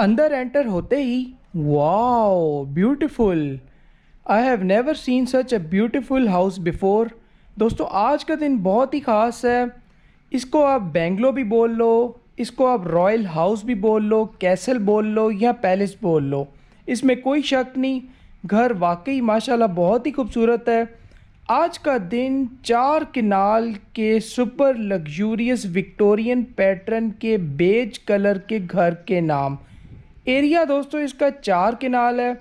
अंदर एंटर होते ही wow beautiful I have never seen such a beautiful house before दोस्तों आज का दिन बहुत ही ख़ास है इसको आप बेंगलो भी बोल लो इसको आप रॉयल हाउस भी बोल लो कैसल बोल लो या पैलेस बोल लो इसमें कोई शक नहीं घर वाकई माशाल्लाह बहुत ही खूबसूरत है आज का दिन चार किनाल के सुपर लग्जूरियस विक्टोरियन पैटर्न के बेज कलर के घर के नाम एरिया दोस्तों इसका चार किनाल है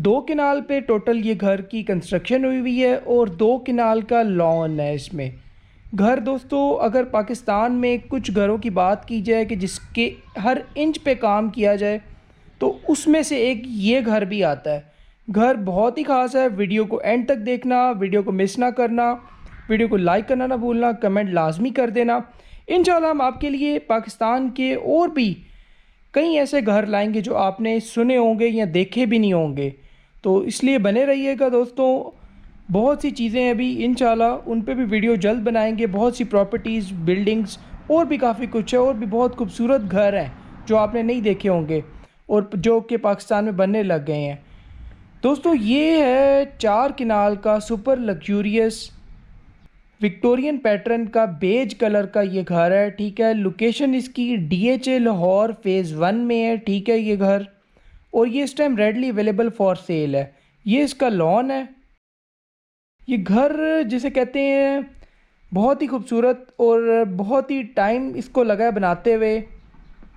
दो किनाल पे टोटल ये घर की कंस्ट्रक्शन हुई हुई है और दो किनाल का लॉन है इसमें घर दोस्तों अगर पाकिस्तान में कुछ घरों की बात की जाए कि जिसके हर इंच पे काम किया जाए तो उसमें से एक ये घर भी आता है घर बहुत ही ख़ास है वीडियो को एंड तक देखना वीडियो को मिस ना करना वीडियो को लाइक करना ना भूलना कमेंट लाजमी कर देना इन हम आपके लिए पाकिस्तान के और भी कई ऐसे घर लाएंगे जो आपने सुने होंगे या देखे भी नहीं होंगे तो इसलिए बने रहिएगा दोस्तों बहुत सी चीज़ें अभी इन उन पर भी वीडियो जल्द बनाएंगे बहुत सी प्रॉपर्टीज़ बिल्डिंग्स और भी काफ़ी कुछ है और भी बहुत खूबसूरत घर हैं जो आपने नहीं देखे होंगे और जो कि पाकिस्तान में बनने लग गए हैं दोस्तों ये है चार किनाल का सुपर लग्जूरियस विक्टोरियन पैटर्न का बेज कलर का ये घर है ठीक है लोकेशन इसकी D H A Lahore phase one में है ठीक है ये घर और ये इस time readily available for sale है ये इसका लॉन है ये घर जिसे कहते हैं बहुत ही खूबसूरत और बहुत ही टाइम इसको लगा है बनाते हुए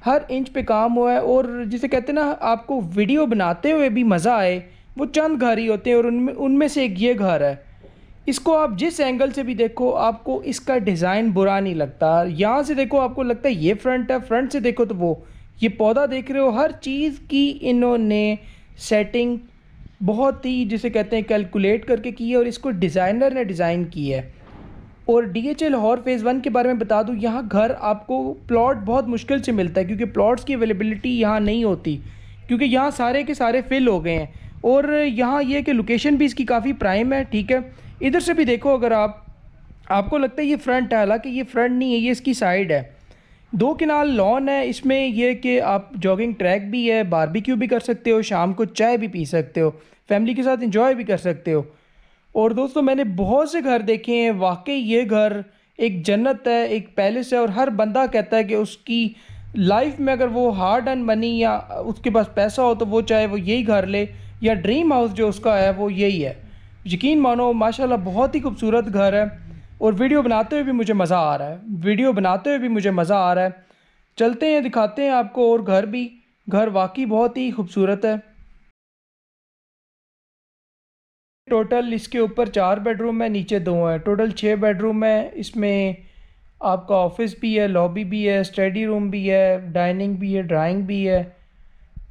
हर इंच पे काम हुआ है और जिसे कहते हैं ना आपको वीडियो बनाते हुए भी मज़ा आए वो चंद घर ही होते हैं और उनमें उनमें से एक ये घर है इसको आप जिस एंगल से भी देखो आपको इसका डिज़ाइन बुरा नहीं लगता यहाँ से देखो आपको लगता है ये फ्रंट है फ्रंट से देखो तो वो ये पौधा देख रहे हो हर चीज़ की इन्होंने सेटिंग बहुत ही जिसे कहते हैं कैलकुलेट करके की है और इसको डिज़ाइनर ने डिज़ाइन की है और D H Lahore phase one के बारे में बता दूँ यहाँ घर आपको प्लॉट बहुत मुश्किल से मिलता है क्योंकि प्लॉट्स की अवेलेबिलिटी यहाँ नहीं होती क्योंकि यहाँ सारे के सारे फिल हो गए हैं और यहाँ ये कि लोकेशन भी इसकी काफ़ी प्राइम है ठीक है इधर से भी देखो अगर आप आपको लगता है ये फ्रंट है हालांकि ये फ्रंट नहीं है ये इसकी साइड है दो किनाल लॉन है इसमें ये कि आप जॉगिंग ट्रैक भी है बारबेक्यू भी कर सकते हो शाम को चाय भी पी सकते हो फैमिली के साथ इंजॉय भी कर सकते हो और दोस्तों मैंने बहुत से घर देखे हैं वाकई ये घर एक जन्नत है एक पैलेस है और हर बंदा कहता है कि उसकी लाइफ में अगर वो हार्ड एंड मनी या उसके पास पैसा हो तो वो चाहे वो यही घर ले या ड्रीम हाउस जो उसका है वो यही है यकीन मानो माशाल्लाह बहुत ही खूबसूरत घर है और वीडियो बनाते हुए भी मुझे मज़ा आ रहा है वीडियो बनाते हुए भी मुझे मज़ा आ रहा है चलते हैं दिखाते हैं आपको और घर भी घर वाकई बहुत ही खूबसूरत है टोटल इसके ऊपर चार बेडरूम है नीचे दो हैं टोटल छः बेडरूम है इसमें आपका ऑफिस भी है लॉबी भी है स्टडी रूम भी है डाइनिंग भी है ड्राइंग भी है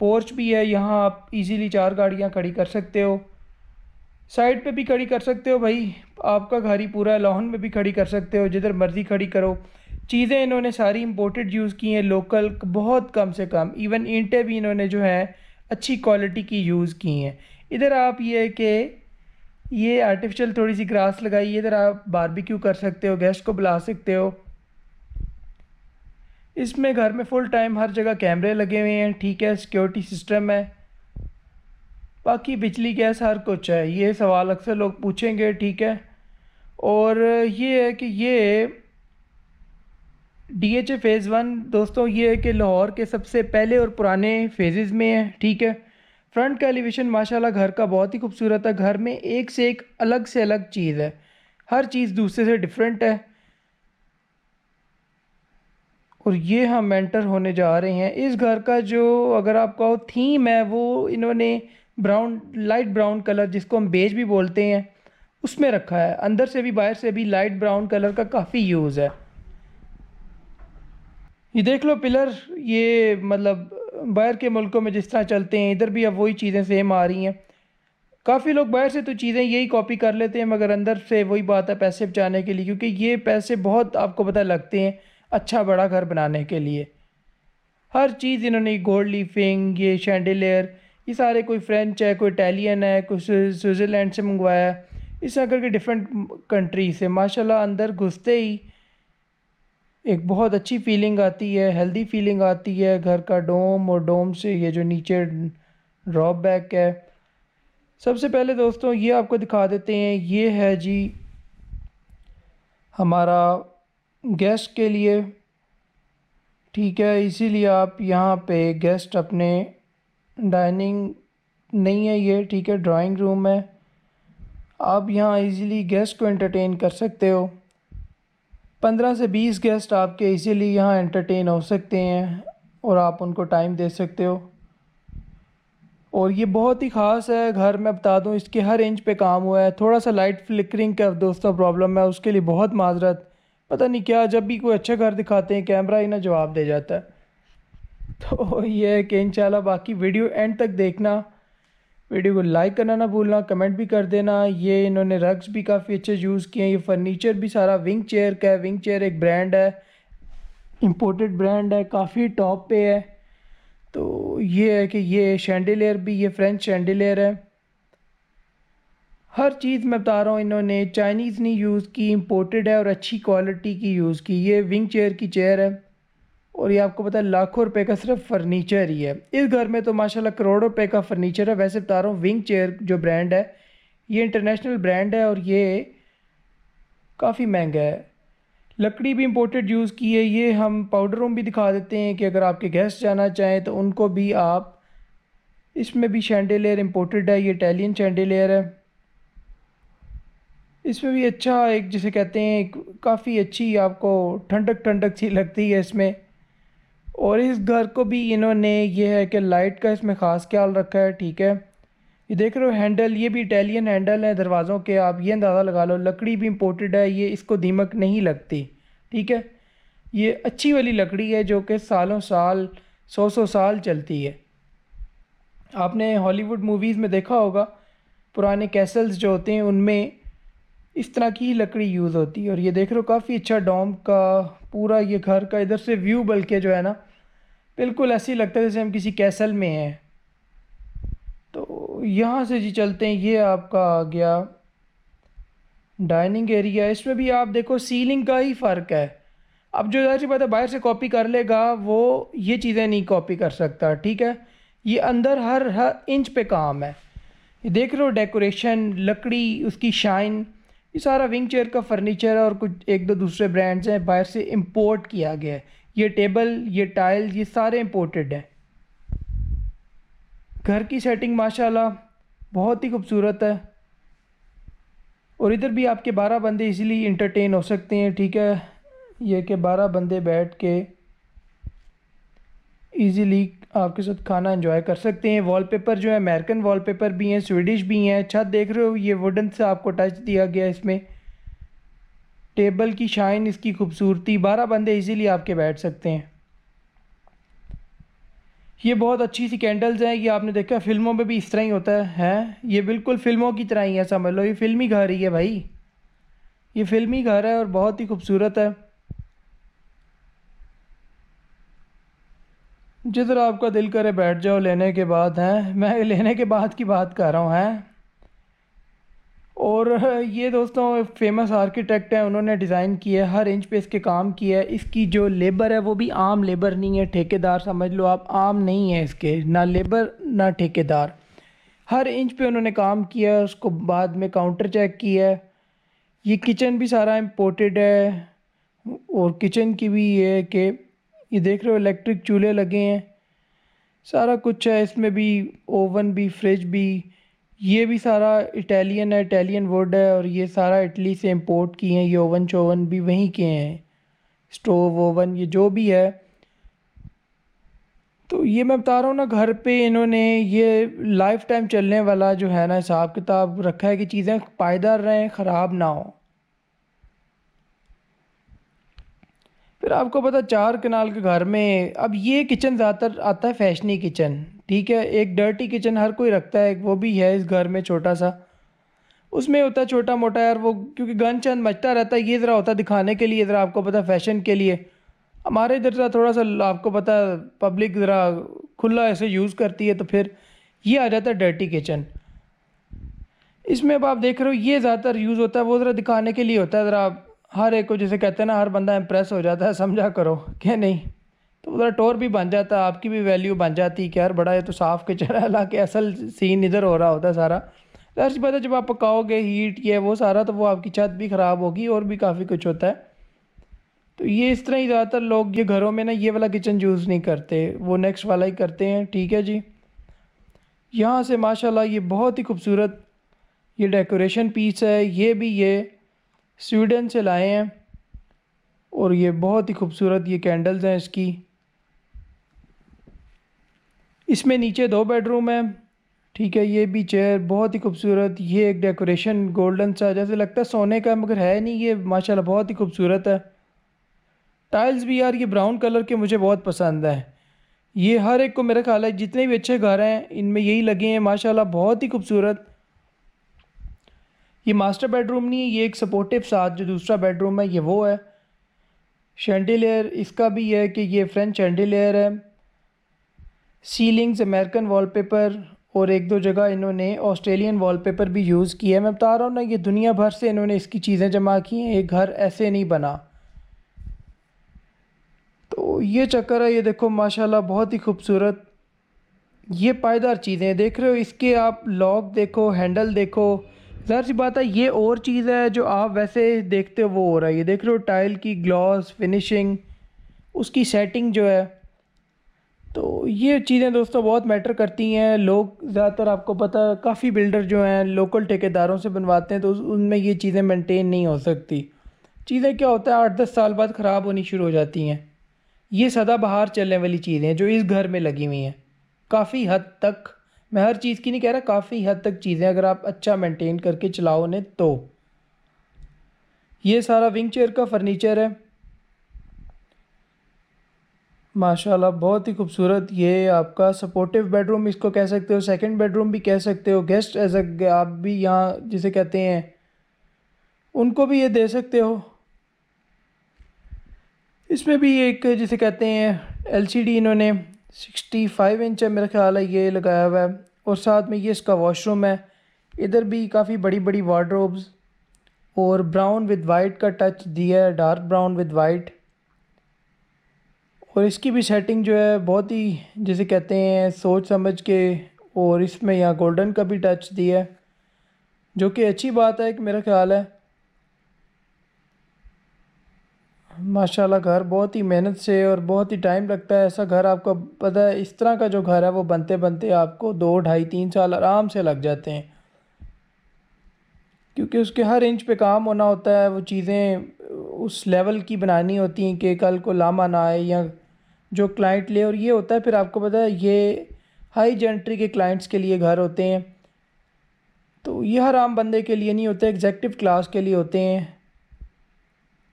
पोर्च भी है यहाँ आप इजीली चार गाड़ियाँ खड़ी कर सकते हो साइड पे भी खड़ी कर सकते हो भाई आपका घर ही पूरा लाहौन में भी खड़ी कर सकते हो जिधर मर्ज़ी खड़ी करो चीज़ें इन्होंने सारी इंपोर्टेड यूज़ की हैं लोकल बहुत कम से कम इवन ईंटें भी इन्होंने जो है अच्छी क्वालिटी की यूज़ की हैं इधर आप ये कि ये आर्टिफिशियल थोड़ी सी ग्रास लगाई इधर आप बारबिक्यू कर सकते हो गेस्ट को बुला सकते हो इसमें घर में फुल टाइम हर जगह कैमरे लगे हुए हैं ठीक है सिक्योरिटी सिस्टम है बाकी बिजली गैस हर कुछ है ये सवाल अक्सर लोग पूछेंगे ठीक है और ये है कि ये D H A phase one दोस्तों ये है कि लाहौर के सबसे पहले और पुराने फेजेस में है ठीक है फ्रंट का एलिवेशन माशाल्लाह घर का बहुत ही खूबसूरत है घर में एक से एक अलग से अलग चीज़ है हर चीज़ दूसरे से डिफरेंट है और ये हम एंटर होने जा रहे हैं इस घर का जो अगर आप कहो थीम है वो इन्होंने ब्राउन लाइट ब्राउन कलर जिसको हम बेज भी बोलते हैं उसमें रखा है अंदर से भी बाहर से भी लाइट ब्राउन कलर का काफ़ी यूज़ है ये देख लो पिलर ये मतलब बाहर के मुल्कों में जिस तरह चलते हैं इधर भी अब वही चीज़ें सेम आ रही हैं काफ़ी लोग बाहर से तो चीज़ें यही कॉपी कर लेते हैं मगर अंदर से वही बात है पैसे बचाने के लिए क्योंकि ये पैसे बहुत आपको पता लगते हैं अच्छा बड़ा घर बनाने के लिए हर चीज़ इन्होंने गोल्ड लीफिंग ये शैंडिलेयर ये सारे कोई फ्रेंच है कोई इटालियन है कुछ स्विट्ज़रलैंड से मंगवाया है इस तरह करके डिफरेंट कंट्री से माशाल्लाह अंदर घुसते ही एक बहुत अच्छी फीलिंग आती है हेल्दी फीलिंग आती है घर का डोम और डोम से ये जो नीचे ड्रॉप बैक है सबसे पहले दोस्तों ये आपको दिखा देते हैं ये है जी हमारा गेस्ट के लिए ठीक है इसीलिए आप यहाँ पे गेस्ट अपने डाइनिंग नहीं है ये ठीक है ड्राइंग रूम है आप यहाँ इजीली गेस्ट को एंटरटेन कर सकते हो पंद्रह से बीस गेस्ट आपके इजीली यहाँ एंटरटेन हो सकते हैं और आप उनको टाइम दे सकते हो और ये बहुत ही ख़ास है घर में बता दूँ इसके हर इंच पे काम हुआ है थोड़ा सा लाइट फ्लिकरिंग का दोस्तों प्रॉब्लम है उसके लिए बहुत माजरत पता नहीं क्या जब भी कोई अच्छा घर दिखाते हैं कैमरा ही ना जवाब दे जाता है तो ये है कि इंशाल्लाह बाकी वीडियो एंड तक देखना वीडियो को लाइक करना ना भूलना कमेंट भी कर देना ये इन्होंने रग्स भी काफ़ी अच्छे यूज़ किए हैं ये फर्नीचर भी सारा विंग चेयर का है विंग चेयर एक ब्रांड है इम्पोर्टेड ब्रांड है काफ़ी टॉप पे है तो ये है कि ये शैंडिलेयर भी ये फ्रेंच शैंडिलेयर है हर चीज़ मैं बता रहा हूँ इन्होंने चाइनीज़ नहीं यूज़ की इम्पोर्टेड है और अच्छी क्वालिटी की यूज़ की ये विंग चेयर की चेयर है और ये आपको पता है लाखों रुपए का सिर्फ फर्नीचर ही है इस घर में तो माशाल्लाह करोड़ों रुपए का फर्नीचर है वैसे बता रहा हूँ विंग चेयर जो ब्रांड है ये इंटरनेशनल ब्रांड है और ये काफ़ी महंगा है लकड़ी भी इम्पोर्टेड यूज़ की है ये हम पाउडर रूम भी दिखा देते हैं कि अगर आपके गेस्ट जाना चाहें तो उनको भी आप इसमें भी शैंडेलेयर इम्पोर्टेड है ये इटालियन शैंडेलेयर है इसमें भी अच्छा एक जिसे कहते हैं काफ़ी अच्छी आपको ठंडक ठंडक सी लगती है इसमें और इस घर को भी इन्होंने ये है कि लाइट का इसमें ख़ास ख्याल रखा है ठीक है ये देख रहे हो हैंडल ये भी इटालियन हैंडल है दरवाज़ों के आप ये अंदाज़ा लगा लो लकड़ी भी इम्पोर्टेड है ये इसको दीमक नहीं लगती ठीक है ये अच्छी वाली लकड़ी है जो कि सालों साल सौ सौ साल चलती है आपने हॉलीवुड मूवीज़ में देखा होगा पुराने कैसल्स जो होते हैं उनमें इस तरह की लकड़ी यूज़ होती है और ये देख रहे हो काफ़ी अच्छा डोम का पूरा ये घर का इधर से व्यू बल्कि जो है ना बिल्कुल ऐसे ही लगता है जैसे हम किसी कैसल में हैं तो यहाँ से जी चलते हैं ये आपका आ गया डाइनिंग एरिया इसमें भी आप देखो सीलिंग का ही फ़र्क है अब जो जाहिर सी बात है बाहर से कॉपी कर लेगा वो ये चीज़ें नहीं कॉपी कर सकता ठीक है ये अंदर हर हर इंच पे काम है ये देख रहे हो डेकोरेशन लकड़ी उसकी शाइन ये सारा विंग चेयर का फर्नीचर और कुछ एक दो दूसरे ब्रांड्स हैं बाहर से इम्पोर्ट किया गया है ये टेबल ये टाइल ये सारे इम्पोर्टेड हैं घर की सेटिंग माशाल्लाह बहुत ही खूबसूरत है और इधर भी आपके बारह बंदे इजीली इंटरटेन हो सकते हैं ठीक है यह कि बारह बंदे बैठ के इजीली आपके साथ खाना एंजॉय कर सकते हैं वॉलपेपर जो है अमेरिकन वॉलपेपर भी हैं स्वीडिश भी हैं छत देख रहे हो ये वुडन से आपको टच दिया गया इसमें टेबल की शाइन इसकी खूबसूरती बारह बंदे इजीली आपके बैठ सकते हैं ये बहुत अच्छी सी कैंडल्स हैं ये आपने देखा फिल्मों में भी इस तरह ही होता है ये बिल्कुल फ़िल्मों की तरह ही है समझ लो ये फिल्मी घर ही है भाई ये फिल्मी घर है और बहुत ही खूबसूरत है जिधर आपका दिल करे बैठ जाओ लेने के बाद हैं मैं लेने के बाद की बात कर रहा हूँ हैं और ये दोस्तों फेमस आर्किटेक्ट हैं उन्होंने डिज़ाइन किया है हर इंच पे इसके काम किया है इसकी जो लेबर है वो भी आम लेबर नहीं है ठेकेदार समझ लो आप आम नहीं है इसके ना लेबर ना ठेकेदार हर इंच पे उन्होंने काम किया है उसको बाद में काउंटर चेक किया है ये किचन भी सारा इम्पोर्टेड है और किचन की भी ये है कि ये देख रहे हो इलेक्ट्रिक चूल्हे लगे हैं सारा कुछ है इसमें भी ओवन भी फ्रिज भी ये भी सारा इटालियन है इटालियन वुड है और ये सारा इटली से इंपोर्ट किए हैं ये ओवन चोवन भी वहीं के हैं स्टोव ओवन ये जो भी है तो ये मैं बता रहा हूँ ना घर पे इन्होंने ये लाइफ टाइम चलने वाला जो है ना हिसाब किताब रखा है कि चीज़ें पायदार रहें ख़राब ना हो फिर आपको पता चार कनाल के घर में अब ये किचन ज़्यादातर आता है फैशनी किचन ठीक है एक डर्टी किचन हर कोई रखता है वो भी है इस घर में छोटा सा उसमें होता है छोटा मोटा यार वो क्योंकि गन चंद मचता रहता है ये ज़रा होता है दिखाने के लिए ज़रा आपको पता फैशन के लिए हमारे इधर ज़रा थोड़ा सा आपको पता पब्लिक ज़रा खुला ऐसे यूज़ करती है तो फिर ये आ जाता है डर्टी किचन इसमें अब आप देख रहे हो ये ज़्यादातर यूज़ होता है वो ज़रा दिखाने के लिए होता है ज़रा हर एक को जैसे कहते हैं ना हर बंदा इम्प्रेस हो जाता है समझा करो क्या नहीं तो उधर टोर भी बन जाता आपकी भी वैल्यू बन जाती कि यार बड़ा ये तो साफ़ कचरा है हालांकि असल सीन इधर हो रहा होता सारा दर्ज तो पता जब आप पकाओगे हीट ये वो सारा तो वो आपकी छत भी ख़राब होगी और भी काफ़ी कुछ होता है तो ये इस तरह ही ज़्यादातर लोग ये घरों में ना ये वाला किचन यूज़ नहीं करते वो नेक्स्ट वाला ही करते हैं ठीक है जी यहाँ से माशाल्लाह ये बहुत ही खूबसूरत ये डेकोरेशन पीस है ये भी ये स्वीडन से लाए हैं और ये बहुत ही खूबसूरत ये कैंडल्स हैं इसकी इसमें नीचे दो बेडरूम है ठीक है ये भी चेयर बहुत ही खूबसूरत ये एक डेकोरेशन गोल्डन सा जैसे लगता है सोने का मगर है नहीं ये माशाल्लाह बहुत ही खूबसूरत है टाइल्स भी यार ये ब्राउन कलर के मुझे बहुत पसंद है ये हर एक को मेरा ख्याल है जितने भी अच्छे घर हैं इनमें यही लगे हैं माशाल्लाह बहुत ही खूबसूरत ये मास्टर बेडरूम नहीं है ये एक सपोर्टिव साथ जो दूसरा बेडरूम है ये वो है शेंडिलेयर इसका भी है कि ये फ्रेंच शेंडिलेयर है सीलिंग्स अमेरिकन वॉलपेपर और एक दो जगह इन्होंने ऑस्ट्रेलियन वॉलपेपर भी यूज़ किया है मैं बता रहा हूँ ना ये दुनिया भर से इन्होंने इसकी चीज़ें जमा की हैं ये घर ऐसे नहीं बना तो ये चक्कर है ये देखो माशाल्लाह बहुत ही खूबसूरत ये पायदार चीज़ें देख रहे हो इसके आप लॉक देखो हैंडल देखो ज़ाहिर सी बात है ये और चीज़ है जो आप वैसे देखते हो वो हो रहा है ये देख रहे हो टाइल की ग्लॉस फिनिशिंग उसकी सेटिंग जो है तो ये चीज़ें दोस्तों बहुत मैटर करती हैं लोग ज़्यादातर आपको पता काफ़ी बिल्डर जो हैं लोकल ठेकेदारों से बनवाते हैं तो उनमें ये चीज़ें मेंटेन नहीं हो सकती चीज़ें क्या होता है आठ दस साल बाद ख़राब होनी शुरू हो जाती हैं ये सदा बाहर चलने वाली चीज़ें जो इस घर में लगी हुई हैं काफ़ी हद तक मैं हर चीज़ की नहीं कह रहा काफ़ी हद तक चीज़ें अगर आप अच्छा मेंटेन करके चलाओ ने तो ये सारा विंग चेयर का फर्नीचर है माशाल्लाह बहुत ही खूबसूरत ये आपका सपोर्टिव बेडरूम इसको कह सकते हो सेकंड बेडरूम भी कह सकते हो गेस्ट एज अ आप भी यहाँ जिसे कहते हैं उनको भी ये दे सकते हो इसमें भी एक जिसे कहते हैं एलसीडी इन्होंने 65 इंच है मेरा ख्याल है ये लगाया हुआ है और साथ में ये इसका वॉशरूम है इधर भी काफ़ी बड़ी बड़ी वार्ड्रोब्स और ब्राउन विद वाइट का टच दिया है डार्क ब्राउन विद वाइट और इसकी भी सेटिंग जो है बहुत ही जैसे कहते हैं सोच समझ के और इसमें यहाँ गोल्डन का भी टच दिया है जो कि अच्छी बात है कि मेरा ख्याल है माशाल्लाह घर बहुत ही मेहनत से और बहुत ही टाइम लगता है ऐसा घर आपको पता है इस तरह का जो घर है वो बनते बनते आपको दो ढाई तीन साल आराम से लग जाते हैं क्योंकि उसके हर इंच पे काम होना होता है वो चीज़ें उस लेवल की बनानी होती हैं कि कल को लामा ना आए या जो क्लाइंट ले और ये होता है फिर आपको पता है ये हाई जेंट्री के क्लाइंट्स के लिए घर होते हैं तो ये हर आम बंदे के लिए नहीं होते एग्जेक्टिव क्लास के लिए होते हैं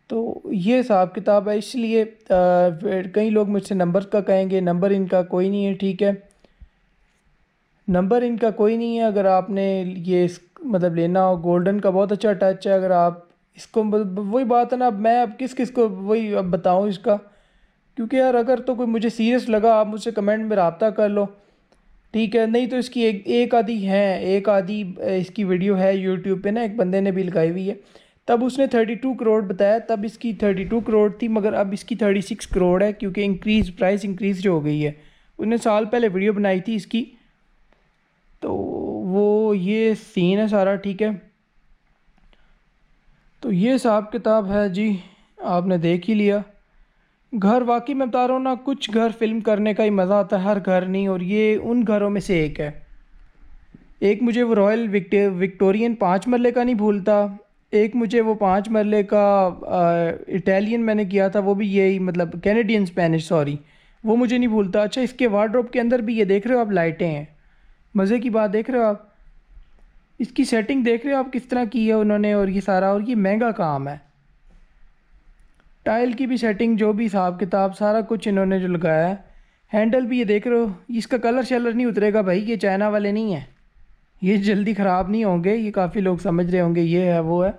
तो ये हिसाब किताब है इसलिए कई लोग मुझसे नंबर का कहेंगे नंबर इनका कोई नहीं है ठीक है नंबर इनका कोई नहीं है अगर आपने ये मतलब लेना हो गोल्डन का बहुत अच्छा टच है अगर आप इसको मतलब वही बात है ना मैं अब किस किस को वही अब बताऊँ इसका क्योंकि यार अगर तो कोई मुझे सीरियस लगा आप मुझसे कमेंट में रबता कर लो ठीक है नहीं तो इसकी एक एक आधी है एक आधी इसकी वीडियो है यूट्यूब पे ना एक बंदे ने भी लगाई हुई है तब उसने 32 करोड़ बताया तब इसकी 32 करोड़ थी मगर अब इसकी 36 करोड़ है क्योंकि इंक्रीज प्राइस इंक्रीज हो गई है उसने साल पहले वीडियो बनाई थी इसकी तो वो ये सीन है सारा ठीक है तो ये हिसाब किताब है जी आपने देख ही लिया घर वाकई में बता रहा हूँ ना कुछ घर फिल्म करने का ही मज़ा आता है हर घर नहीं और ये उन घरों में से एक है एक मुझे वो रॉयल विक्टोरियन पाँच मरले का नहीं भूलता एक मुझे वो पाँच मरले का इटालियन मैंने किया था वो भी यही मतलब कैनेडियन स्पेनिश सॉरी वो मुझे नहीं भूलता अच्छा इसके वार्ड्रोप के अंदर भी ये देख रहे हो आप लाइटें हैं मज़े की बात देख रहे हो आप इसकी सेटिंग देख रहे हो आप किस तरह की है उन्होंने और ये सारा और ये महंगा काम है टाइल की भी सेटिंग जो भी हिसाब किताब सारा कुछ इन्होंने जो लगाया है हैंडल भी ये देख रहे हो इसका कलर शलर नहीं उतरेगा भाई ये चाइना वाले नहीं हैं ये जल्दी ख़राब नहीं होंगे ये काफ़ी लोग समझ रहे होंगे ये है वो है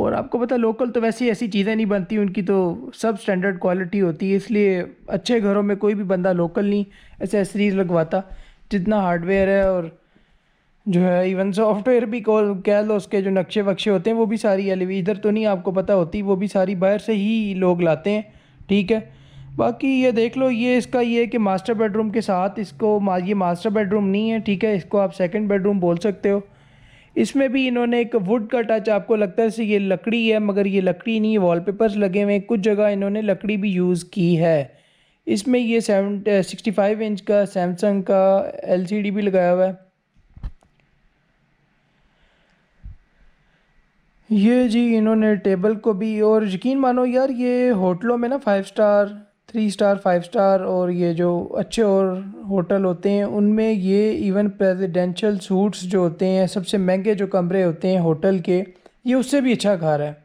और आपको पता लोकल तो वैसे ऐसी चीज़ें नहीं बनती उनकी तो सब स्टैंडर्ड क्वालिटी होती है इसलिए अच्छे घरों में कोई भी बंदा लोकल नहीं एसेसरीज़ लगवाता जितना हार्डवेयर है और जो है इवन सॉफ्टवेयर भी कॉल कह लो उसके जो नक्शे वक्शे होते हैं वो भी सारी एल इधर तो नहीं आपको पता होती वो भी सारी बाहर से ही लोग लाते हैं ठीक है बाकी ये देख लो ये इसका ये कि मास्टर बेडरूम के साथ इसको ये मास्टर बेडरूम नहीं है ठीक है इसको आप सेकंड बेडरूम बोल सकते हो इसमें भी इन्होंने एक वुड का टच आपको लगता है ये लकड़ी है मगर ये लकड़ी नहीं है वॉलपेपर्स लगे हुए हैं कुछ जगह इन्होंने लकड़ी भी यूज़ की है इसमें ये सेवन सिक्सटी फाइव इंच का सैमसंग का एल भी लगाया हुआ है ये जी इन्होंने टेबल को भी और यकीन मानो यार ये होटलों में ना five star three star five star और ये जो अच्छे और होटल होते हैं उनमें ये इवन प्रेसिडेंशियल सूट्स जो होते हैं सबसे महंगे जो कमरे होते हैं होटल के ये उससे भी अच्छा घर है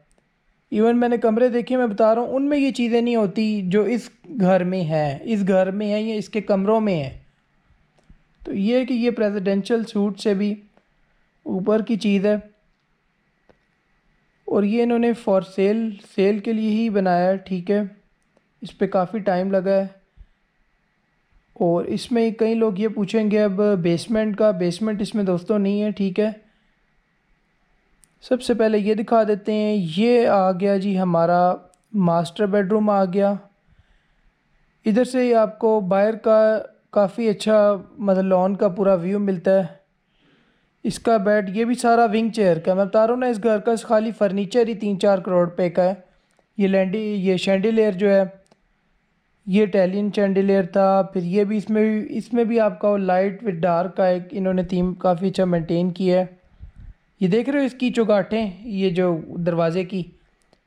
इवन मैंने कमरे देखे मैं बता रहा हूँ उनमें ये चीज़ें नहीं होती जो इस घर में हैं इस घर में हैं या इसके कमरों में हैं तो ये कि ये प्रेजिडेंशल सूट से भी ऊपर की चीज़ है और ये इन्होंने फॉर सेल सेल के लिए ही बनाया है ठीक है इस पर काफ़ी टाइम लगा है और इसमें कई लोग ये पूछेंगे अब बेसमेंट का बेसमेंट इसमें दोस्तों नहीं है ठीक है सबसे पहले ये दिखा देते हैं ये आ गया जी हमारा मास्टर बेडरूम आ गया इधर से ही आपको बाहर का काफ़ी अच्छा मतलब लॉन का पूरा व्यू मिलता है इसका बेड ये भी सारा विंग चेयर का मैं बता रहा हूँ ना इस घर का खाली फर्नीचर ही तीन चार करोड़ रुपये का है ये लैंडी ये शेंडिलेयर जो है ये इटालियन शेंडिलेयर था फिर ये भी इसमें भी इसमें भी आपका वो लाइट विद डार्क का एक इन्होंने थीम काफ़ी अच्छा मेंटेन किया है ये देख रहे हो इसकी चौगाठें ये जो दरवाज़े की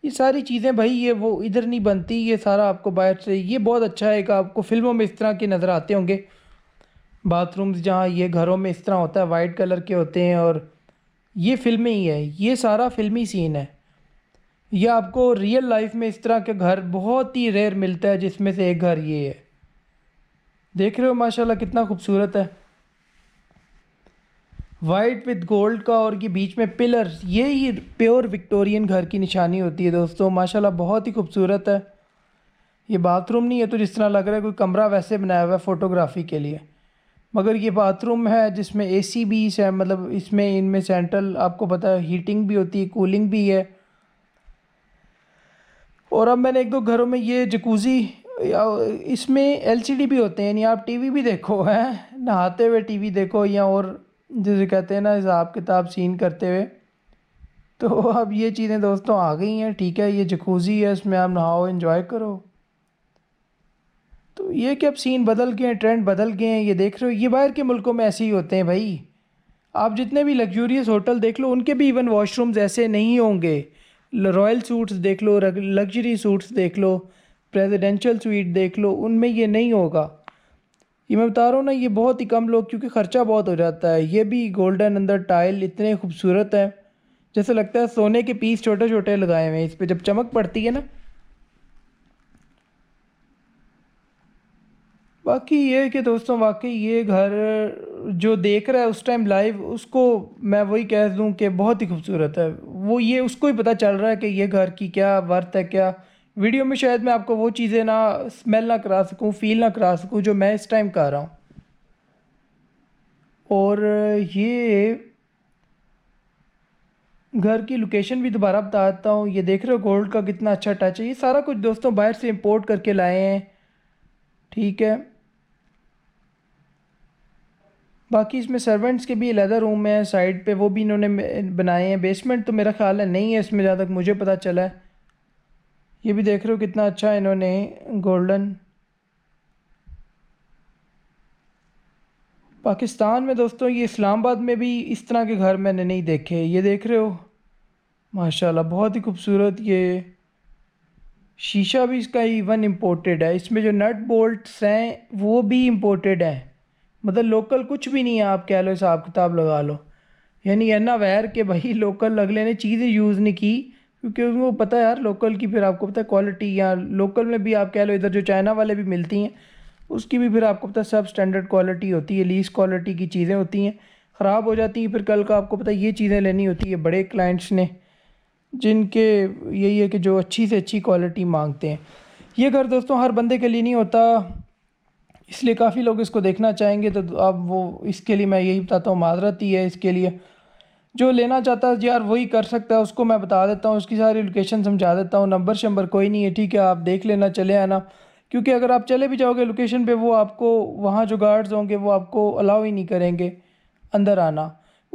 ये सारी चीज़ें भाई ये वो इधर नहीं बनती ये सारा आपको बाहर से ये बहुत अच्छा है कि आपको फिल्मों में इस तरह के नज़र आते होंगे बाथरूम्स जहाँ ये घरों में इस तरह होता है वाइट कलर के होते हैं और ये फिल्में ही है ये सारा फिल्मी सीन है यह आपको रियल लाइफ में इस तरह के घर बहुत ही रेयर मिलता है जिसमें से एक घर ये है देख रहे हो माशाल्लाह कितना खूबसूरत है वाइट विद गोल्ड का और ये बीच में पिलर ये ही प्योर विक्टोरियन घर की निशानी होती है दोस्तों माशाल्लाह बहुत ही खूबसूरत है ये बाथरूम नहीं है तो जिस तरह लग रहा है कोई कमरा वैसे बनाया हुआ है फ़ोटोग्राफ़ी के लिए मगर ये बाथरूम है जिसमें एसी भी है मतलब इसमें इनमें सेंट्रल आपको पता है हीटिंग भी होती है कूलिंग भी है और अब मैंने एक दो घरों में ये जकूज़ी इसमें एलसीडी भी होते हैं यानी आप टीवी भी देखो हैं नहाते हुए टीवी देखो या और जैसे कहते हैं ना हिसाब किताब सीन करते हुए तो अब ये चीज़ें दोस्तों आ गई हैं ठीक है ये जकूज़ी है इसमें आप नहाओ इन्जॉय करो ये कि अब सीन बदल गए हैं ट्रेंड बदल गए हैं ये देख रहे हो ये बाहर के मुल्कों में ऐसे ही होते हैं भाई आप जितने भी लग्जूरियस होटल देख लो उनके भी इवन वॉशरूम्स ऐसे नहीं होंगे रॉयल सूट्स देख लो लग्जरी सूट्स देख लो प्रेजिडेंशल सूट देख लो उनमें ये नहीं होगा ये मैं बता रहा हूँ ना ये बहुत ही कम लोग क्योंकि ख़र्चा बहुत हो जाता है ये भी गोल्डन अंदर टाइल इतने खूबसूरत हैं जैसे लगता है सोने के पीस छोटे छोटे लगाए हुए हैं इस पर जब चमक पड़ती है ना बाकी ये है कि दोस्तों वाकई ये घर जो देख रहा है उस टाइम लाइव उसको मैं वही कह दूँ कि बहुत ही खूबसूरत है वो ये उसको ही पता चल रहा है कि ये घर की क्या वर्थ है क्या वीडियो में शायद मैं आपको वो चीज़ें ना स्मेल ना करा सकूँ फील ना करा सकूँ जो मैं इस टाइम कर रहा हूँ और ये घर की लोकेशन भी दोबारा बता देता हूँ ये देख रहे हो गोल्ड का कितना अच्छा टच है ये सारा कुछ दोस्तों बाहर से इम्पोर्ट करके लाए हैं ठीक है बाकी इसमें सर्वेंट्स के भी लेदर रूम है साइड पे वो भी इन्होंने बनाए हैं बेसमेंट तो मेरा ख्याल है नहीं है इसमें जहाँ तक मुझे पता चला है ये भी देख रहे हो कितना अच्छा इन्होंने गोल्डन पाकिस्तान में दोस्तों ये इस्लामाबाद में भी इस तरह के घर मैंने नहीं देखे ये देख रहे हो माशाल्लाह बहुत ही खूबसूरत ये शीशा भी इसका इवन इम्पोर्टेड है इसमें जो नट बोल्ट्स हैं वो भी इम्पोर्टेड हैं मतलब लोकल कुछ भी नहीं है आप कह लो हिसाब किताब लगा लो यानी इन्ना वैर के भाई लोकल अगले ने चीज़ें यूज़ नहीं की क्योंकि उनको पता है यार लोकल की फिर आपको पता है क्वालिटी या लोकल में भी आप कह लो इधर जो चाइना वाले भी मिलती हैं उसकी भी फिर आपको पता है सब स्टैंडर्ड क्वालिटी होती है लीस क्वालिटी की चीज़ें होती हैं ख़राब हो जाती हैं फिर कल का आपको पता है ये चीज़ें लेनी होती है बड़े क्लाइंट्स ने जिनके यही है कि जो अच्छी से अच्छी क्वालिटी मांगते हैं ये घर दोस्तों हर बंदे के लिए नहीं होता इसलिए काफ़ी लोग इसको देखना चाहेंगे तो अब वो इसके लिए मैं यही बताता हूँ माजरत ही है इसके लिए जो लेना चाहता है यार वही कर सकता है उसको मैं बता देता हूँ उसकी सारी लोकेशन समझा देता हूँ नंबर शंबर कोई नहीं है ठीक है आप देख लेना चले आना क्योंकि अगर आप चले भी जाओगे लोकेशन पे वो आपको वहाँ जो गार्ड्स होंगे वो आपको अलाउ ही नहीं करेंगे अंदर आना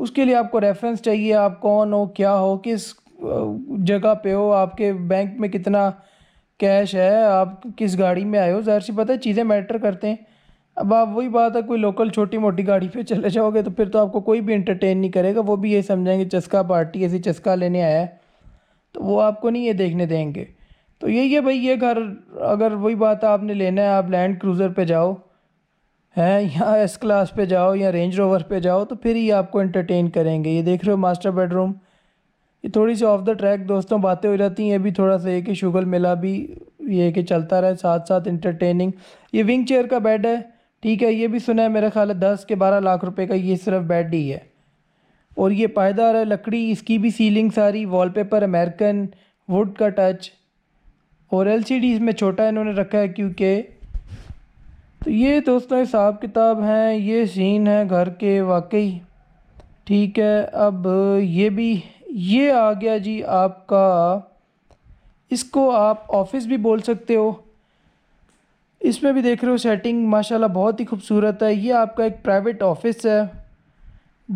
उसके लिए आपको रेफरेंस चाहिए आप कौन हो क्या हो किस जगह पे हो आपके बैंक में कितना कैश है आप किस गाड़ी में आए हो ज़ाहिर सी पता है चीज़ें मैटर करते हैं अब आप वही बात है कोई लोकल छोटी मोटी गाड़ी पे चले जाओगे तो फिर तो आपको कोई भी इंटरटेन नहीं करेगा वो भी ये समझेंगे चस्का पार्टी ऐसी चस्का लेने आया है तो वो आपको नहीं ये देखने देंगे तो यही है भाई ये घर अगर वही बात आपने लेना है आप लैंड क्रूज़र पे जाओ हैं या एस क्लास पे जाओ या रेंज रोवर पे जाओ तो फिर ही आपको एंटरटेन करेंगे ये देख रहे हो मास्टर बेडरूम ये थोड़ी सी ऑफ द ट्रैक दोस्तों बातें हो जाती हैं ये भी थोड़ा सा ये कि शुगर मेला भी ये कि चलता रहे साथ साथ इंटरटेनिंग ये विंग चेयर का बेड है ठीक है ये भी सुना है मेरा ख्याल है दस के बारह लाख रुपए का ये सिर्फ बेड ही है और ये पायदार है लकड़ी इसकी भी सीलिंग सारी वॉलपेपर अमेरिकन वुड का टच और एल सी डी इसमें छोटा इन्होंने रखा है क्योंकि तो ये दोस्तों हिसाब किताब हैं ये सीन है घर के वाकई ठीक है अब ये भी ये आ गया जी आपका इसको आप ऑफिस भी बोल सकते हो इसमें भी देख रहे हो सेटिंग माशाल्लाह बहुत ही खूबसूरत है ये आपका एक प्राइवेट ऑफिस है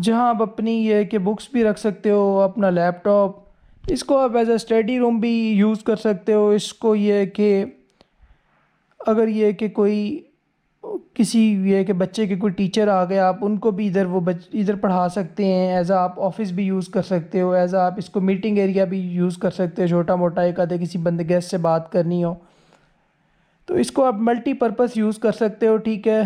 जहाँ आप अपनी ये कि बुक्स भी रख सकते हो अपना लैपटॉप इसको आप एज अ स्टडी रूम भी यूज़ कर सकते हो इसको ये कि अगर ये कि कोई किसी ये कि बच्चे के कोई टीचर आ गए आप उनको भी इधर वो बच इधर पढ़ा सकते हैं एज़ आप ऑफिस भी यूज़ कर सकते हो एज़ आप इसको मीटिंग एरिया भी यूज़ कर सकते हो छोटा मोटा एक आधे किसी बंद गेस्ट से बात करनी हो तो इसको आप मल्टीपर्पज़ यूज़ कर सकते हो ठीक है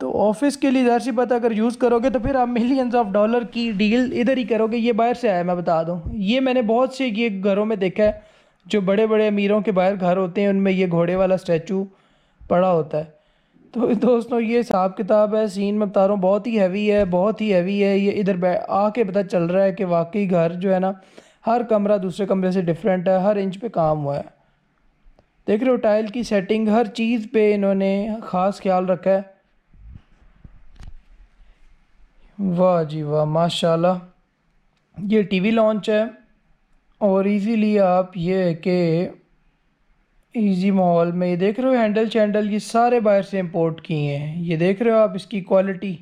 तो ऑफिस के लिए ज़ाहिर सी बात अगर यूज़ करोगे तो फिर आप मिलियंस ऑफ डॉलर की डील इधर ही करोगे ये बाहर से आया मैं बता दूँ ये मैंने बहुत से ये घरों में देखा है जो बड़े बड़े अमीरों के बाहर घर होते हैं उनमें ये घोड़े वाला स्टैचू पड़ा होता है तो दोस्तों ये हिसाब किताब है सीन में बता रहा हूँ बहुत ही हैवी है बहुत ही हैवी है ये इधर आके पता चल रहा है कि वाकई घर जो है ना हर कमरा दूसरे कमरे से डिफरेंट है हर इंच पे काम हुआ है देख रहे हो टाइल की सेटिंग हर चीज़ पे इन्होंने ख़ास ख्याल रखा है वाह जी वाह माशाल्लाह ये टीवी लॉन्च है और इजीली आप ये कि इजी माहौल में ये देख रहे हो हैंडल चैंडल ये सारे बाहर से इंपोर्ट किए हैं ये देख रहे हो आप इसकी क्वालिटी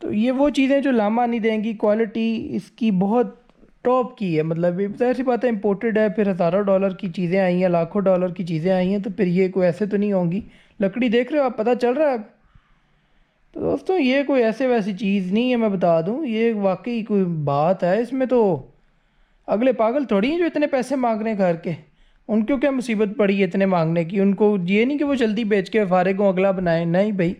तो ये वो चीज़ें जो लामा नहीं देंगी क्वालिटी इसकी बहुत टॉप की है मतलब जाहिर सी बात है इम्पोर्टेड है फिर हज़ारों डॉलर की चीज़ें आई हैं लाखों डॉलर की चीज़ें आई हैं तो फिर ये कोई ऐसे तो नहीं होंगी लकड़ी देख रहे हो आप पता चल रहा है अब तो दोस्तों ये कोई ऐसे वैसी चीज़ नहीं है मैं बता दूँ ये वाकई कोई बात है इसमें तो अगले पागल थोड़ी हैं जो इतने पैसे मांग रहे हैं घर के उनको क्या मुसीबत पड़ी है इतने मांगने की उनको ये नहीं कि वो जल्दी बेच के फारे को अगला बनाए नहीं भाई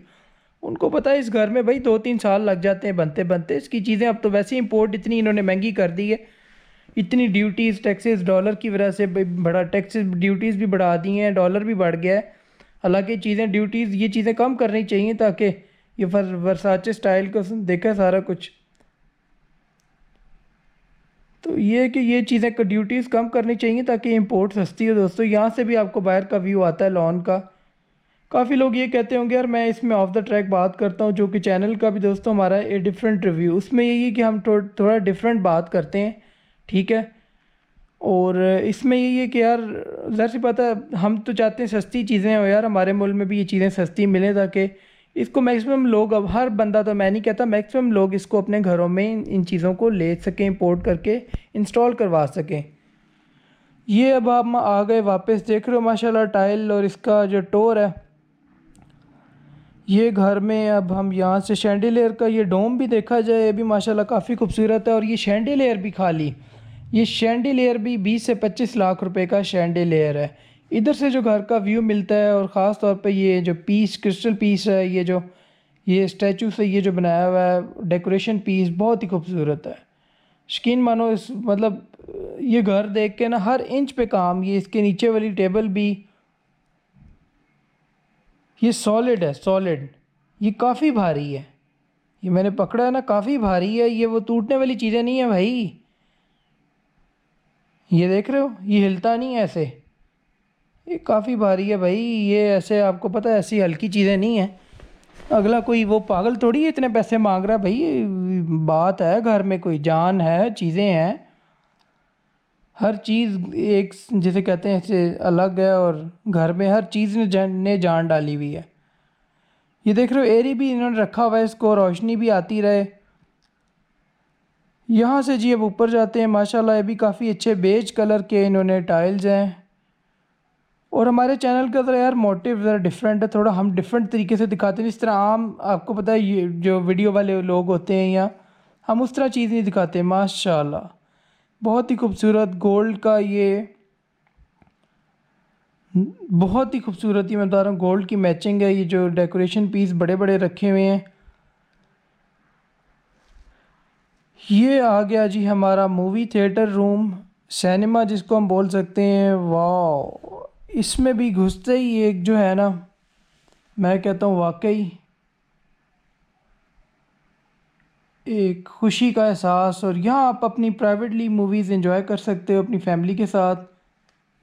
उनको पता है इस घर में भाई दो तीन साल लग जाते हैं बनते बनते इसकी चीज़ें अब तो वैसे ही इम्पोर्ट इतनी इन्होंने महंगी कर दी है इतनी ड्यूटीज़ टैक्सेस डॉलर की वजह से बढ़ा टैक्सेस ड्यूटीज़ भी बढ़ा दी हैं डॉलर भी बढ़ गया है हालांकि चीज़ें ड्यूटीज़ ये चीज़ें कम करनी चाहिए ताकि ये वर्साचे स्टाइल को देखा सारा कुछ तो ये कि ये चीज़ें ड्यूटीज़ कम करनी चाहिए ताकि इम्पोर्ट सस्ती हो दोस्तों यहाँ से भी आपको बाहर का व्यू आता है लॉन का काफ़ी लोग ये कहते होंगे यार मैं इसमें ऑफ द ट्रैक बात करता हूँ जो कि चैनल का भी दोस्तों हमारा ए डिफरेंट रिव्यू उसमें यही है कि हम थो, थोड़ा डिफरेंट बात करते हैं ठीक है और इसमें यही है कि यार ज़र से पता हम तो चाहते हैं सस्ती चीज़ें हो यार हमारे मुल्क में भी ये चीज़ें सस्ती मिलें ताकि इसको मैक्सिमम लोग अब हर बंदा तो मैं नहीं कहता मैक्सिमम लोग इसको अपने घरों में इन, इन चीज़ों को ले सकें इंपोर्ट करके इंस्टॉल करवा सकें ये अब आप आ गए वापस देख रहे हो माशाल्लाह टाइल और इसका जो टोर है ये घर में अब हम यहाँ से लेयर का ये डोम भी देखा जाए अभी माशाल्लाह काफ़ी खूबसूरत है और ये लेयर भी खाली ये लेयर भी बीस से पच्चीस लाख रुपये का लेयर है इधर से जो घर का व्यू मिलता है और ख़ास तौर पे ये जो पीस क्रिस्टल पीस है ये जो ये स्टैचू से ये जो बनाया हुआ है डेकोरेशन पीस बहुत ही खूबसूरत है शकीन मानो इस मतलब ये घर देख के ना हर इंच पे काम ये इसके नीचे वाली टेबल भी ये सॉलिड है सॉलिड ये काफ़ी भारी है ये मैंने पकड़ा है ना काफ़ी भारी है ये वो टूटने वाली चीज़ें नहीं है भाई ये देख रहे हो ये हिलता नहीं है ऐसे ये काफ़ी भारी है भाई ये ऐसे आपको पता है ऐसी हल्की चीज़ें नहीं हैं अगला कोई वो पागल थोड़ी इतने पैसे मांग रहा है भाई बात है घर में कोई जान है चीज़ें हैं हर चीज़ एक जिसे कहते हैं इसे अलग है और घर में हर चीज़ ने जान ने जान डाली हुई है ये देख रहे हो एरी भी इन्होंने रखा हुआ है इसको रोशनी भी आती रहे यहाँ से जी अब ऊपर जाते हैं माशाल्लाह ये भी काफ़ी अच्छे बेज कलर के इन्होंने टाइल्स हैं और हमारे चैनल का ज़रा यार मोटिव ज़रा डिफरेंट है थोड़ा हम डिफरेंट तरीके से दिखाते हैं जिस तरह आम आपको पता है ये जो वीडियो वाले लोग होते हैं या हम उस तरह चीज़ नहीं दिखाते माशाल्लाह बहुत ही खूबसूरत गोल्ड का ये बहुत ही खूबसूरत ही मैं बता रहा हूँ गोल्ड की मैचिंग है ये जो डेकोरेशन पीस बड़े बड़े रखे हुए हैं ये आ गया जी हमारा मूवी थिएटर रूम सिनेमा जिसको हम बोल सकते हैं वाह इसमें भी घुसते ही एक जो है ना मैं कहता हूँ वाकई एक खुशी का एहसास और यहाँ आप अपनी प्राइवेटली मूवीज़ एंजॉय कर सकते हो अपनी फैमिली के साथ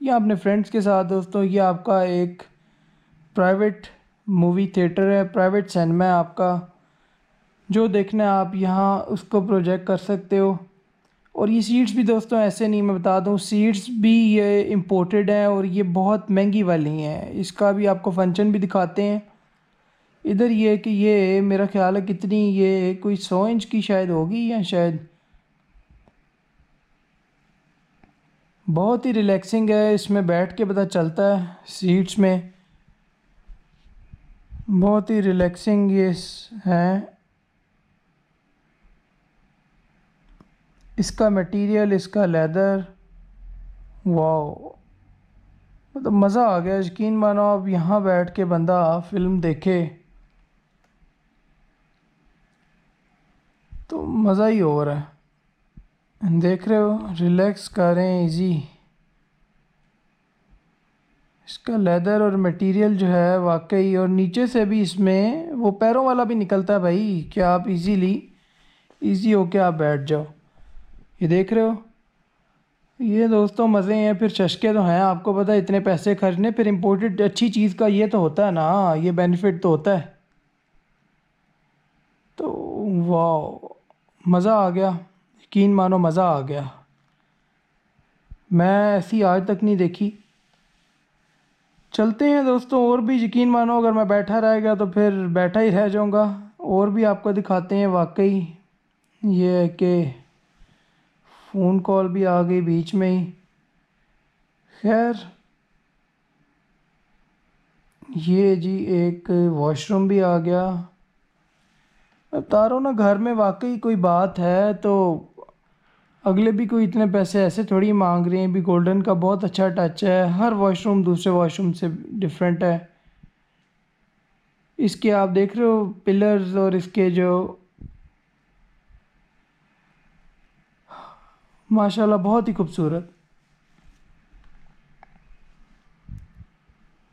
या अपने फ्रेंड्स के साथ दोस्तों ये आपका एक प्राइवेट मूवी थिएटर है प्राइवेट सिनेमा है आपका जो देखना है आप यहाँ उसको प्रोजेक्ट कर सकते हो और ये सीड्स भी दोस्तों ऐसे नहीं मैं बता दूँ सीड्स भी ये इम्पोर्टेड हैं और ये बहुत महंगी वाली हैं इसका भी आपको फंक्शन भी दिखाते हैं इधर ये कि ये मेरा ख्याल है कितनी ये कोई सौ इंच की शायद होगी या शायद बहुत ही रिलैक्सिंग है इसमें बैठ के पता चलता है सीट्स में बहुत ही रिलैक्सिंग ये हैं इसका मटेरियल इसका लेदर वाओ मतलब मज़ा आ गया यकीन मानो अब यहाँ बैठ के बंदा फिल्म देखे तो मज़ा ही हो रहा है देख रहे हो रिलैक्स करें इजी इसका लेदर और मटेरियल जो है वाकई और नीचे से भी इसमें वो पैरों वाला भी निकलता है भाई कि आप इजीली इजी के आप बैठ जाओ ये देख रहे हो ये दोस्तों मज़े हैं फिर चशके तो हैं आपको पता है इतने पैसे खर्चने फिर इम्पोर्टेड अच्छी चीज़ का ये तो होता है ना ये बेनिफिट तो होता है तो वाह मज़ा आ गया यकीन मानो मज़ा आ गया मैं ऐसी आज तक नहीं देखी चलते हैं दोस्तों और भी यकीन मानो अगर मैं बैठा रहेगा तो फिर बैठा ही रह जाऊँगा और भी आपको दिखाते हैं वाकई ये है कि फ़ोन कॉल भी आ गई बीच में ही खैर ये जी एक वॉशरूम भी आ गया तारो ना घर में वाकई कोई बात है तो अगले भी कोई इतने पैसे ऐसे थोड़ी मांग रहे हैं भी गोल्डन का बहुत अच्छा टच है हर वॉशरूम दूसरे वॉशरूम से डिफरेंट है इसके आप देख रहे हो पिलर्स और इसके जो माशाल्लाह बहुत ही खूबसूरत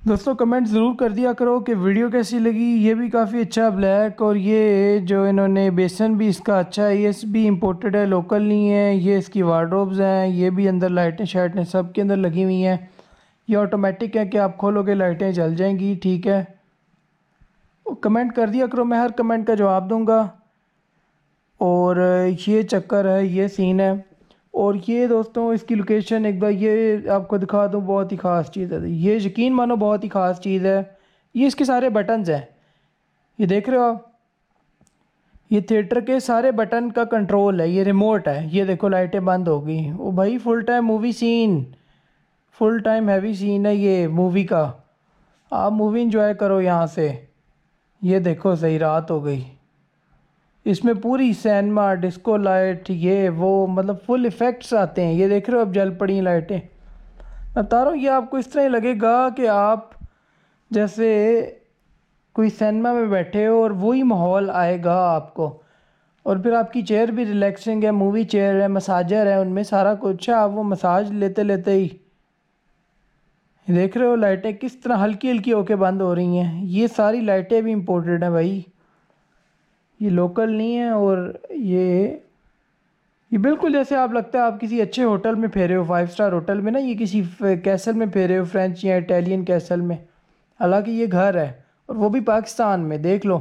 दोस्तों कमेंट ज़रूर कर दिया करो कि वीडियो कैसी लगी ये भी काफ़ी अच्छा ब्लैक और ये जो इन्होंने बेसन भी इसका अच्छा है ये भी इम्पोर्टेड है लोकल नहीं है ये इसकी वार्ड्रोब्स हैं ये भी अंदर लाइटें शाइटें सब के अंदर लगी हुई हैं ये ऑटोमेटिक है कि आप खोलोगे लाइटें जल जाएंगी ठीक है कमेंट कर दिया करो मैं हर कमेंट का जवाब दूँगा और ये चक्कर है ये सीन है और ये दोस्तों इसकी लोकेशन एक बार ये आपको दिखा दूँ बहुत ही ख़ास चीज़ है ये यकीन मानो बहुत ही ख़ास चीज़ है ये इसके सारे बटन्स हैं ये देख रहे हो आप ये थिएटर के सारे बटन का कंट्रोल है ये रिमोट है ये देखो लाइटें बंद हो गई ओ भाई full time movie scene full time heavy scene है ये मूवी का आप मूवी इंजॉय करो यहाँ से ये देखो सही रात हो गई इसमें पूरी सैनमा डिस्को लाइट ये वो मतलब फुल इफ़ेक्ट्स आते हैं ये देख रहे हो आप जल पड़ी लाइटें मैं बता रहा हूँ ये आपको इस तरह ही लगेगा कि आप जैसे कोई सैनमा में बैठे हो और वही माहौल आएगा आपको और फिर आपकी चेयर भी रिलैक्सिंग है मूवी चेयर है मसाजर है उनमें सारा कुछ है आप वो मसाज लेते लेते ही देख रहे हो लाइटें किस तरह हल्की हल्की होके बंद हो रही हैं ये सारी लाइटें भी इम्पोर्टेंट हैं भाई ये लोकल नहीं है और ये ये बिल्कुल जैसे आप लगता है आप किसी अच्छे होटल में फेरे हो फाइव स्टार होटल में ना ये किसी कैसल में फेरे हो फ्रेंच या इटालियन कैसल में हालांकि ये घर है और वो भी पाकिस्तान में देख लो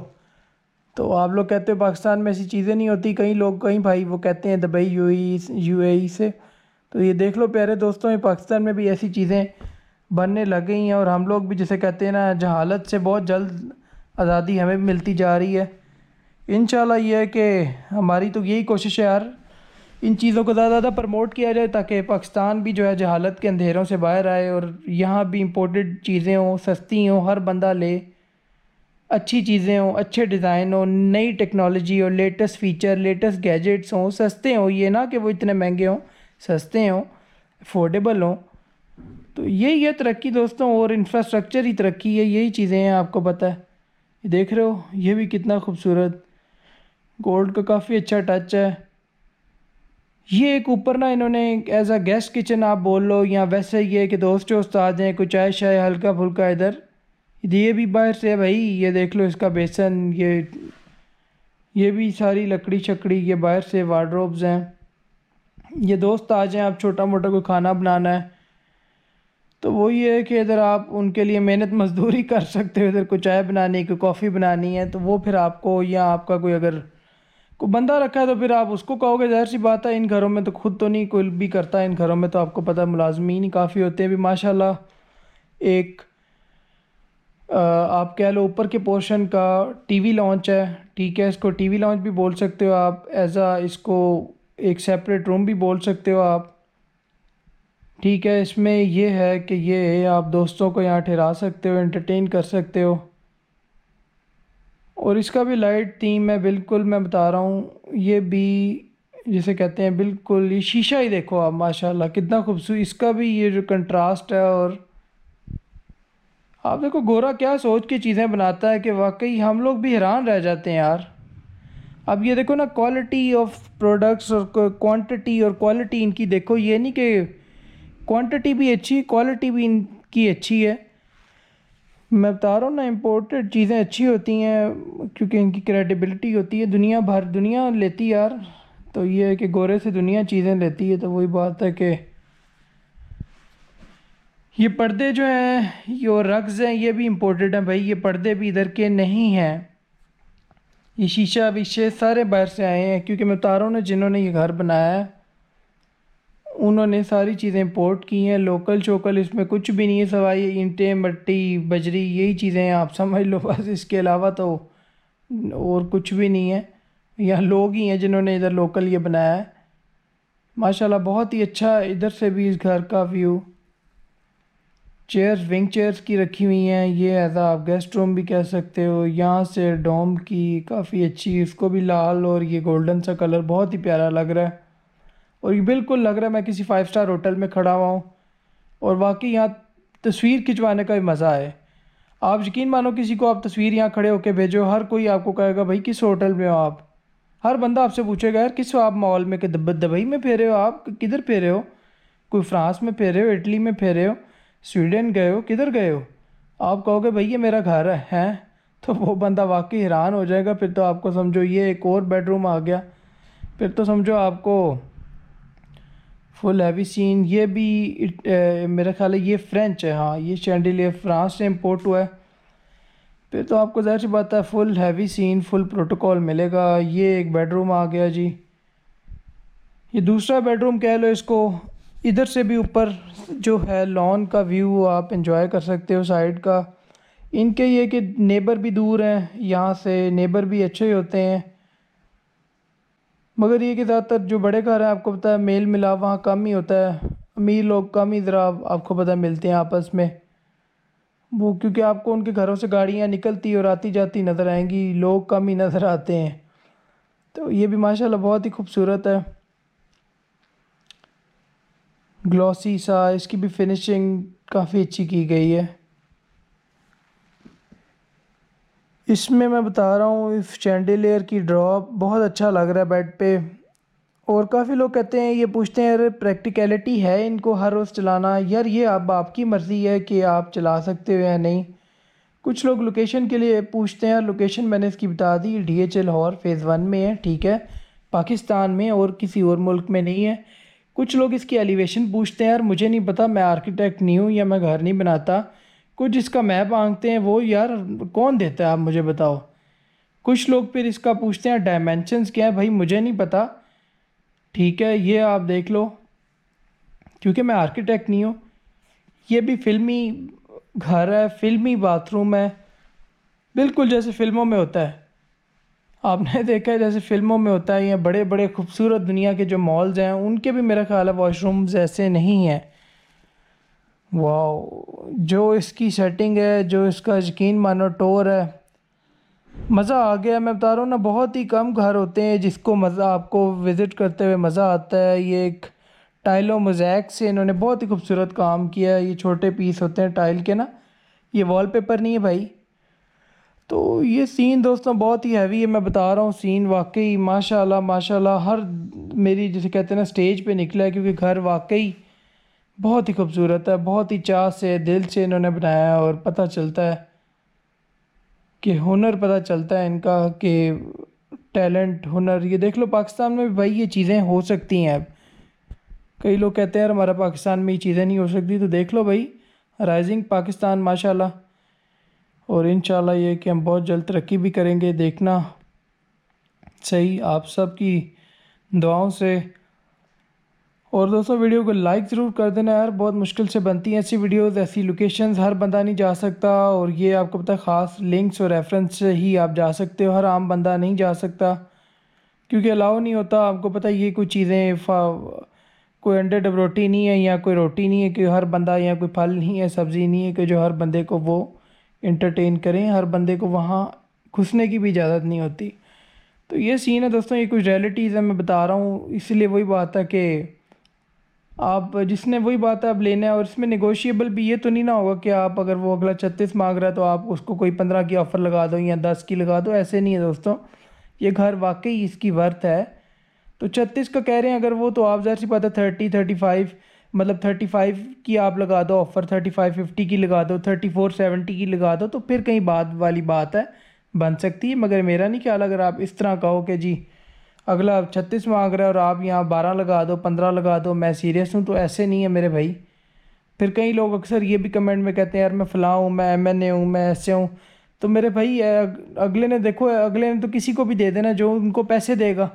तो आप लोग कहते हो पाकिस्तान में ऐसी चीज़ें नहीं होती कई लोग कई भाई वो कहते हैं दुबई यू यू से तो ये देख लो प्यारे दोस्तों ये पाकिस्तान में भी ऐसी चीज़ें बनने लग गई हैं और हम लोग भी जैसे कहते हैं ना जहालत से बहुत जल्द आज़ादी हमें मिलती जा रही है इन ये है कि हमारी तो यही कोशिश है यार इन चीज़ों को ज़्यादा ज़्यादा प्रमोट किया जाए ताकि पाकिस्तान भी जो है जहालत के अंधेरों से बाहर आए और यहाँ भी इम्पोर्टेड चीज़ें हों सस्ती हों हर बंदा ले अच्छी चीज़ें हों अच्छे डिज़ाइन हों नई टेक्नोलॉजी हो लेटेस्ट फ़ीचर लेटेस्ट गैजेट्स हों सस्ते हों ये ना कि वो इतने महंगे हों सस्ते हों अफोर्डेबल हों तो यही है तरक्की दोस्तों और इंफ्रास्ट्रक्चर ही तरक्की है यही चीज़ें हैं आपको पता है देख रहे हो ये भी कितना खूबसूरत गोल्ड का काफ़ी अच्छा टच है ये एक ऊपर ना इन्होंने एज आ गेस्ट किचन आप बोल लो या वैसे ये कि दोस्त वोस्त आ जाएँ कुछ चाय शाय हल्का फुल्का इधर ये भी बाहर से है भाई ये देख लो इसका बेसन ये ये भी सारी लकड़ी छकड़ी ये बाहर से वार्ड्रोब्स हैं ये दोस्त आ जाएँ आप छोटा मोटा कोई खाना बनाना है तो वही है कि इधर आप उनके लिए मेहनत मजदूरी कर सकते हो इधर कोई चाय बनानी कोई कॉफ़ी बनानी है तो वो फिर आपको या आपका कोई अगर को बंदा रखा है तो फिर आप उसको कहोगे ज़ाहिर सी बात है इन घरों में तो खुद तो नहीं कोई भी करता है इन घरों में तो आपको पता है मुलाजमी ही काफ़ी होते हैं भी माशाल्लाह एक आ, आप कह लो ऊपर के पोर्शन का टीवी लॉन्च है ठीक है इसको टीवी लॉन्च भी बोल सकते हो आप एज आ इसको एक सेपरेट रूम भी बोल सकते हो आप ठीक है इसमें यह है कि ये आप दोस्तों को यहाँ ठहरा सकते हो एंटरटेन कर सकते हो और इसका भी लाइट थीम मैं बिल्कुल मैं बता रहा हूँ ये भी जिसे कहते हैं बिल्कुल ये शीशा ही देखो आप माशाल्लाह कितना खूबसूरत इसका भी ये जो कंट्रास्ट है और आप देखो गोरा क्या सोच के चीज़ें बनाता है कि वाकई हम लोग भी हैरान रह जाते हैं यार अब ये देखो ना क्वालिटी ऑफ प्रोडक्ट्स और क्वांटिटी और क्वालिटी इनकी देखो ये नहीं कि क्वांटिटी भी अच्छी क्वालिटी भी इनकी अच्छी है मैं बता रहा हूँ ना इम्पोर्टेड चीज़ें अच्छी होती हैं क्योंकि इनकी क्रेडिबिलिटी होती है दुनिया भर दुनिया लेती यार तो ये है कि गोरे से दुनिया चीज़ें लेती है तो वही बात है कि ये पर्दे जो हैं ये रग्स हैं ये भी इम्पोर्टेड हैं भाई ये पर्दे भी इधर के नहीं हैं ये शीशा विशे सारे बाहर से आए हैं क्योंकि मैं बता रहा हूँ ना जिन्होंने ये घर बनाया है उन्होंने सारी चीज़ें इम्पोर्ट की हैं लोकल चोकल इसमें कुछ भी नहीं है सवाई ईंटें मट्टी बजरी यही चीज़ें आप समझ लो बस इसके अलावा तो और कुछ भी नहीं है यहाँ लोग ही हैं जिन्होंने इधर लोकल ये बनाया है माशाल्लाह बहुत ही अच्छा इधर से भी इस घर का व्यू चेयर्स विंग चेयर्स की रखी हुई हैं ये ऐसा आप गेस्ट रूम भी कह सकते हो यहाँ से डोम की काफ़ी अच्छी इसको भी लाल और ये गोल्डन सा कलर बहुत ही प्यारा लग रहा है और ये बिल्कुल लग रहा है मैं किसी फाइव स्टार होटल में खड़ा हुआ हूँ और वाकई यहाँ तस्वीर खिंचवाने का भी मज़ा है आप यकीन मानो किसी को आप तस्वीर यहाँ खड़े होकर भेजो हर कोई आपको कहेगा भाई किस होटल में हो आप हर बंदा आपसे पूछेगा यार किस आप मॉल में कि दबई में फेरे हो आप किधर फेरे हो कोई फ्रांस में फेरे हो इटली में फेरे हो स्वीडन गए हो किधर गए हो आप कहोगे भाई ये मेरा घर है हैं तो वो बंदा वाकई हैरान हो जाएगा फिर तो आपको समझो ये एक और बेडरूम आ गया फिर तो समझो आपको फुल हैवी सीन ये भी ए, मेरा ख्याल है ये फ्रेंच है हाँ ये शैंडिलियर फ्रांस से इम्पोर्ट हुआ है फिर तो आपको ज़ाहिर सी बात है full heavy scene full protocol मिलेगा ये एक बेडरूम आ गया जी ये दूसरा बेडरूम कह लो इसको इधर से भी ऊपर जो है लॉन का व्यू आप इंजॉय कर सकते हो साइड का इनके ये कि नेबर भी दूर हैं यहाँ से नेबर भी अच्छे होते हैं मगर ये कि ज़्यादातर जो बड़े घर हैं आपको पता है मेल मिलाप वहाँ कम ही होता है अमीर लोग कम ही ज़रा आपको पता मिलते हैं आपस में वो क्योंकि आपको उनके घरों से गाड़ियाँ निकलती और आती जाती नज़र आएंगी लोग कम ही नज़र आते हैं तो ये भी माशाल्लाह बहुत ही खूबसूरत है ग्लॉसी सा इसकी भी फिनिशिंग काफ़ी अच्छी की गई है इसमें मैं बता रहा हूँ इस चैंडीलेयर की ड्रॉप बहुत अच्छा लग रहा है बेड पे और काफ़ी लोग कहते हैं ये पूछते हैं अरे प्रैक्टिकलिटी है इनको हर रोज़ चलाना यार ये अब आपकी मर्ज़ी है कि आप चला सकते हो या नहीं कुछ लोग लोकेशन के लिए पूछते हैं लोकेशन मैंने इसकी बता दी D H L Lahore phase one में है ठीक है पाकिस्तान में और किसी और मुल्क में नहीं है कुछ लोग इसकी एलिवेशन पूछते हैं यार मुझे नहीं पता मैं आर्किटेक्ट नहीं हूँ या मैं घर नहीं बनाता कुछ इसका मैप मांगते हैं वो यार कौन देता है आप मुझे बताओ कुछ लोग फिर इसका पूछते हैं डायमेंशनस क्या है भाई मुझे नहीं पता ठीक है ये आप देख लो क्योंकि मैं आर्किटेक्ट नहीं हूँ ये भी फिल्मी घर है फिल्मी बाथरूम है बिल्कुल जैसे फिल्मों में होता है आपने देखा है जैसे फिल्मों में होता है या बड़े बड़े खूबसूरत दुनिया के जो मॉल्स हैं उनके भी मेरा ख्याल है वॉशरूम्स ऐसे नहीं हैं वाह जो इसकी सेटिंग है जो इसका यकीन मानो टोर है मज़ा आ गया मैं बता रहा हूँ ना बहुत ही कम घर होते हैं जिसको मज़ा आपको विज़िट करते हुए मज़ा आता है ये एक टाइलों मोजैक से इन्होंने बहुत ही खूबसूरत काम किया है ये छोटे पीस होते हैं टाइल के ना ये वॉलपेपर नहीं है भाई तो ये सीन दोस्तों बहुत ही हैवी है मैं बता रहा हूँ सीन वाकई माशाल्लाह माशाल्लाह हर मेरी जैसे कहते हैं ना स्टेज पे निकला है क्योंकि घर वाकई बहुत ही खूबसूरत है बहुत ही चाह से दिल से इन्होंने बनाया है और पता चलता है कि हुनर पता चलता है इनका कि टैलेंट हुनर ये देख लो पाकिस्तान में भी भाई ये चीज़ें हो सकती हैं अब कई लोग कहते हैं हमारा पाकिस्तान में ये चीज़ें नहीं हो सकती तो देख लो भाई राइजिंग पाकिस्तान माशाल्लाह और इन ये कि हम बहुत जल्द तरक्की भी करेंगे देखना सही आप सब की दुआओं से और दोस्तों वीडियो को लाइक ज़रूर कर देना यार बहुत मुश्किल से बनती हैं ऐसी वीडियोस ऐसी लोकेशंस हर बंदा नहीं जा सकता और ये आपको पता है ख़ास लिंक्स और रेफरेंस से ही आप जा सकते हो हर आम बंदा नहीं जा सकता क्योंकि अलाउ नहीं होता आपको पता ये कोई चीज़ें कोई अंडे डब रोटी नहीं है या कोई रोटी नहीं है कि हर बंदा या कोई फल नहीं है सब्ज़ी नहीं है कि जो हर बंदे को वो इंटरटेन करें हर बंदे को वहाँ घुसने की भी इजाज़त नहीं होती तो ये सीन है दोस्तों ये कुछ रियलिटीज़ है मैं बता रहा हूँ इसलिए वही बात है कि आप जिसने वही बात है आप लेना है और इसमें निगोशिएबल भी ये तो नहीं ना होगा कि आप अगर वो अगला छत्तीस मांग रहा है तो आप उसको कोई पंद्रह की ऑफ़र लगा दो या दस की लगा दो ऐसे नहीं है दोस्तों ये घर वाकई इसकी वर्थ है तो छत्तीस का कह रहे हैं अगर वो तो आप ज़ाहिर सी पता है थर्टी थर्टी फाइव मतलब थर्टी फाइव की आप लगा दो ऑफ़र थर्टी फाइव फिफ्टी की लगा दो थर्टी फोर सेवेंटी की लगा दो तो फिर कहीं बात वाली बात है बन सकती है मगर मेरा नहीं ख्याल अगर आप इस तरह कहो कि जी अगला छत्तीस मांग रहा है और आप यहाँ बारह लगा दो पंद्रह लगा दो मैं सीरियस हूँ तो ऐसे नहीं है मेरे भाई फिर कई लोग अक्सर ये भी कमेंट में कहते हैं यार मैं फ़लाँ हूँ मैं एम एन ए हूँ मैं ऐसे हूँ तो मेरे भाई अगले ने देखो अगले ने तो किसी को भी दे देना जो उनको पैसे देगा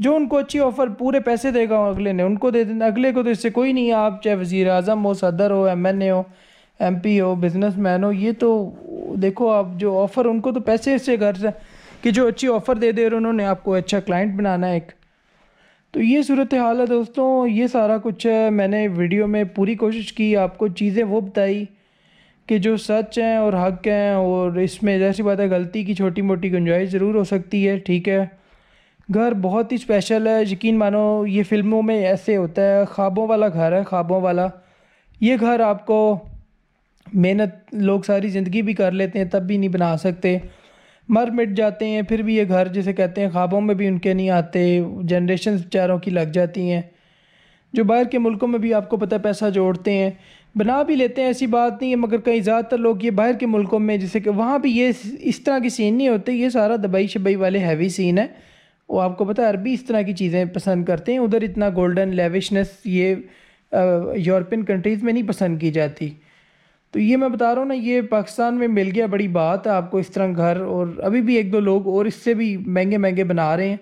जो उनको अच्छी ऑफ़र पूरे पैसे देगा अगले ने उनको दे देना अगले को तो इससे कोई नहीं है आप चाहे वज़ी अजम हो सदर हो एम एन ए हो एम पी हो बिजनेस मैन हो ये तो देखो आप जो ऑफ़र उनको तो पैसे से घर से कि जो अच्छी ऑफ़र दे दे रहे उन्होंने आपको अच्छा क्लाइंट बनाना है एक तो ये सूरत हाल है दोस्तों ये सारा कुछ है मैंने वीडियो में पूरी कोशिश की आपको चीज़ें वो बताई कि जो सच हैं और हक हैं और इसमें जैसी बात है गलती की छोटी मोटी गुंजाइश ज़रूर हो सकती है ठीक है घर बहुत ही स्पेशल है यकीन मानो ये फिल्मों में ऐसे होता है ख्वाबों वाला घर है ख्वाबों वाला ये घर आपको मेहनत लोग सारी ज़िंदगी भी कर लेते हैं तब भी नहीं बना सकते मर मिट जाते हैं फिर भी ये घर जिसे कहते हैं ख्वाबों में भी उनके नहीं आते जनरेशन बेचारों की लग जाती हैं जो बाहर के मुल्कों में भी आपको पता है पैसा जोड़ते हैं बना भी लेते हैं ऐसी बात नहीं है मगर कई ज़्यादातर लोग ये बाहर के मुल्कों में जैसे कि वहाँ भी ये इस तरह की सीन नहीं होते ये सारा दबई शबई वाले हैवी सीन है वो आपको पता है अरबी इस तरह की चीज़ें पसंद करते हैं उधर इतना गोल्डन लेविशनेस ये यूरोपियन कंट्रीज़ में नहीं पसंद की जाती तो ये मैं बता रहा हूँ ना ये पाकिस्तान में मिल गया बड़ी बात है आपको इस तरह घर और अभी भी एक दो लोग और इससे भी महंगे महंगे बना रहे हैं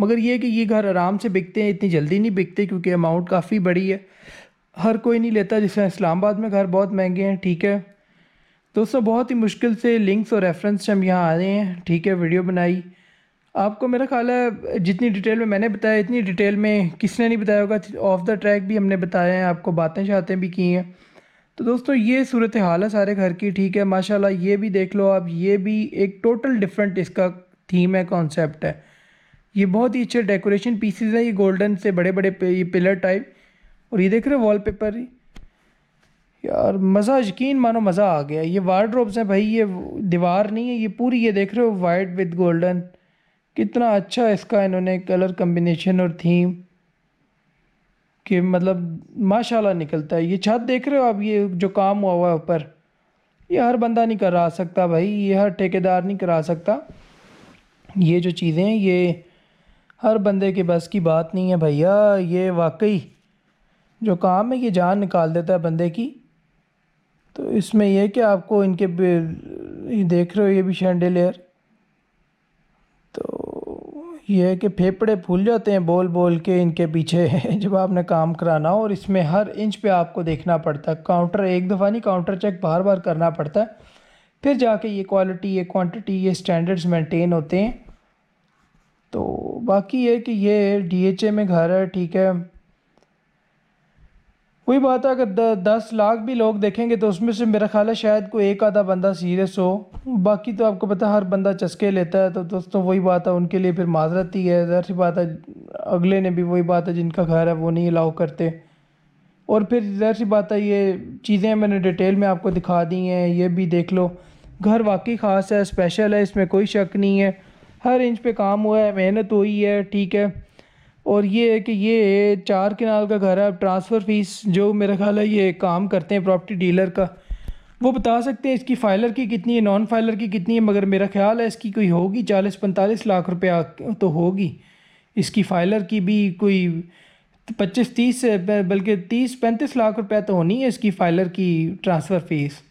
मगर ये कि ये घर आराम से बिकते हैं इतनी जल्दी नहीं बिकते क्योंकि अमाउंट काफ़ी बड़ी है हर कोई नहीं लेता जैसे इस्लामाबाद में घर बहुत महंगे हैं ठीक है दोस्तों बहुत ही मुश्किल से लिंक्स और रेफरेंस हम यहाँ आ रहे हैं ठीक है वीडियो बनाई आपको मेरा ख्याल है जितनी डिटेल में मैंने बताया इतनी डिटेल में किसने नहीं बताया होगा ऑफ द ट्रैक भी हमने बताया है आपको बातें शातें भी की हैं तो दोस्तों ये सूरत हाल है सारे घर की ठीक है माशाल्लाह ये भी देख लो आप ये भी एक टोटल डिफरेंट इसका थीम है कॉन्सेप्ट है ये बहुत ही अच्छे डेकोरेशन पीसीज हैं ये गोल्डन से बड़े बड़े ये पिलर टाइप और ये देख रहे हो वॉलपेपर यार मज़ा यकीन मानो मज़ा आ गया ये वार्ड्रोब्स हैं भाई ये दीवार नहीं है ये पूरी ये देख रहे हो वाइट विद गोल्डन कितना अच्छा इसका इन्होंने कलर कम्बिनेशन और थीम कि मतलब माशाल्लाह निकलता है ये छत देख रहे हो आप ये जो काम हुआ हुआ है ऊपर ये हर बंदा नहीं करा सकता भाई ये हर ठेकेदार नहीं करा सकता ये जो चीज़ें ये हर बंदे के बस की बात नहीं है भैया ये वाकई जो काम है ये जान निकाल देता है बंदे की तो इसमें यह कि आपको इनके देख रहे हो ये भी शेंडेलियर ये है कि फेफड़े फूल जाते हैं बोल बोल के इनके पीछे जब आपने काम कराना हो और इसमें हर इंच पे आपको देखना पड़ता है काउंटर एक दफ़ा नहीं काउंटर चेक बार बार करना पड़ता है फिर जाके ये क्वालिटी ये क्वांटिटी ये स्टैंडर्ड्स मेंटेन होते हैं तो बाकी ये कि ये डी एच ए में घर है ठीक है कोई बात है अगर द, दस लाख भी लोग देखेंगे तो उसमें से मेरा ख्याल है शायद कोई एक आधा बंदा सीरियस हो बाकी तो आपको पता हर बंदा चस्के लेता है तो दोस्तों वही बात है उनके लिए फिर माजरत ही है जहर सी बात है अगले ने भी वही बात है जिनका घर है वो नहीं अलाउ करते और फिर जहर सी बात है ये चीज़ें मैंने डिटेल में आपको दिखा दी हैं ये भी देख लो घर वाकई ख़ास है स्पेशल है इसमें कोई शक नहीं है हर इंच पर काम हुआ है मेहनत हुई है ठीक है और ये है कि ये चार किनाल का घर है अब ट्रांसफ़र फ़ीस जो मेरा ख्याल है ये काम करते हैं प्रॉपर्टी डीलर का वो बता सकते हैं इसकी फाइलर की कितनी है नॉन फाइलर की कितनी है मगर मेरा ख्याल है इसकी कोई होगी चालीस पैंतालीस लाख रुपया तो होगी इसकी फाइलर की भी कोई पच्चीस तीस बल्कि तीस पैंतीस लाख रुपया तो होनी है इसकी फाइलर की ट्रांसफ़र फ़ीस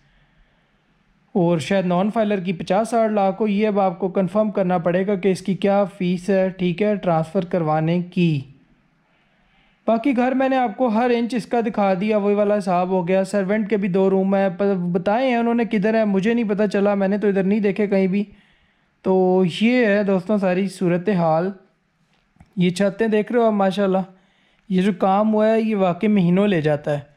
और शायद नॉन फाइलर की पचास साठ लाख हो ये अब आपको कंफर्म करना पड़ेगा कि इसकी क्या फ़ीस है ठीक है ट्रांसफ़र करवाने की बाकी घर मैंने आपको हर इंच इसका दिखा दिया वही वाला साहब हो गया सर्वेंट के भी दो रूम हैं पर बताए हैं उन्होंने किधर है मुझे नहीं पता चला मैंने तो इधर नहीं देखे कहीं भी तो ये है दोस्तों सारी सूरत हाल ये छतें देख रहे हो आप माशाल्लाह ये जो काम हुआ है ये वाकई महीनों ले जाता है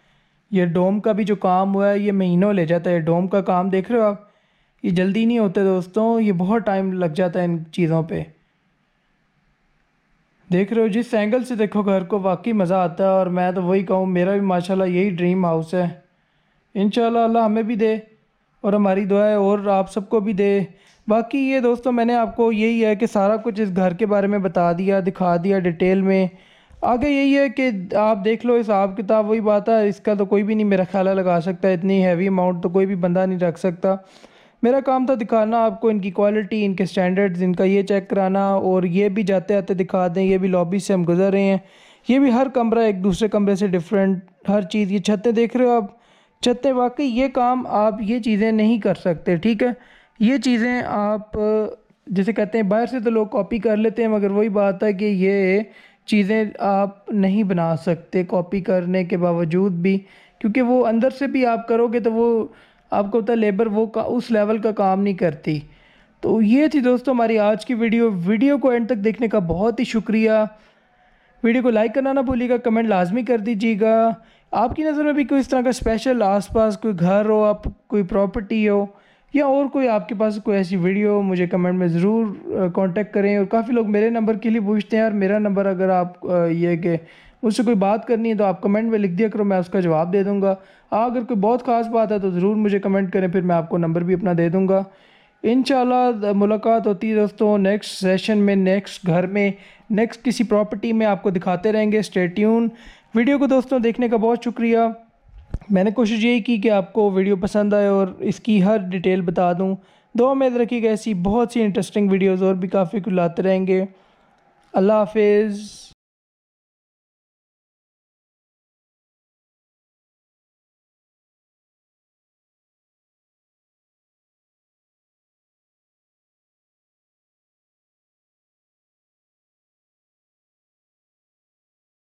ये डोम का भी जो काम हुआ है ये महीनों ले जाता है डोम का काम देख रहे हो आप ये जल्दी नहीं होते दोस्तों ये बहुत टाइम लग जाता है इन चीज़ों पे देख रहे हो जिस एंगल से देखो घर को वाकई मज़ा आता है और मैं तो वही कहूँ मेरा भी माशाल्लाह यही ड्रीम हाउस है इन अल्लाह हमें भी दे और हमारी दुआ है और आप सबको भी दे बाकी ये दोस्तों मैंने आपको यही है कि सारा कुछ इस घर के बारे में बता दिया दिखा दिया डिटेल में आगे यही है कि आप देख लो हिसाब किताब वही बात है इसका तो कोई भी नहीं मेरा ख्याल लगा सकता इतनी हैवी अमाउंट तो कोई भी बंदा नहीं रख सकता मेरा काम था दिखाना आपको इनकी क्वालिटी इनके स्टैंडर्ड्स इनका ये चेक कराना और ये भी जाते आते दिखा दें ये भी लॉबी से हम गुजर रहे हैं ये भी हर कमरा एक दूसरे कमरे से डिफरेंट हर चीज़ ये छतें देख रहे हो आप छतें वाकई ये काम आप ये चीज़ें नहीं कर सकते ठीक है ये चीज़ें आप जैसे कहते हैं बाहर से तो लोग कॉपी कर लेते हैं मगर वही बात है कि ये चीज़ें आप नहीं बना सकते कॉपी करने के बावजूद भी क्योंकि वो अंदर से भी आप करोगे तो वो आपको पता लेबर वो का, उस लेवल का काम नहीं करती तो ये थी दोस्तों हमारी आज की वीडियो वीडियो को एंड तक देखने का बहुत ही शुक्रिया वीडियो को लाइक करना ना भूलिएगा कमेंट लाजमी कर दीजिएगा आपकी नज़र में भी कोई इस तरह का स्पेशल आसपास कोई घर हो आप कोई प्रॉपर्टी हो या और कोई आपके पास कोई ऐसी वीडियो मुझे कमेंट में ज़रूर कांटेक्ट करें और काफ़ी लोग मेरे नंबर के लिए पूछते हैं और मेरा नंबर अगर आप ये कि मुझसे कोई बात करनी है तो आप कमेंट में लिख दिया करो मैं उसका जवाब दे दूँगा अगर कोई बहुत ख़ास बात है तो ज़रूर मुझे कमेंट करें फिर मैं आपको नंबर भी अपना दे दूँगा इन मुलाकात होती है दोस्तों नेक्स्ट सेशन में नेक्स्ट घर में नेक्स्ट किसी प्रॉपर्टी में आपको दिखाते रहेंगे स्टेट्यून वीडियो को दोस्तों देखने का बहुत शुक्रिया मैंने कोशिश यही की कि आपको वीडियो पसंद आए और इसकी हर डिटेल बता दूँ दो में रखिएगा ऐसी बहुत सी इंटरेस्टिंग वीडियोज़ और भी काफ़ी कुछ लाते रहेंगे अल्लाह हाफिज़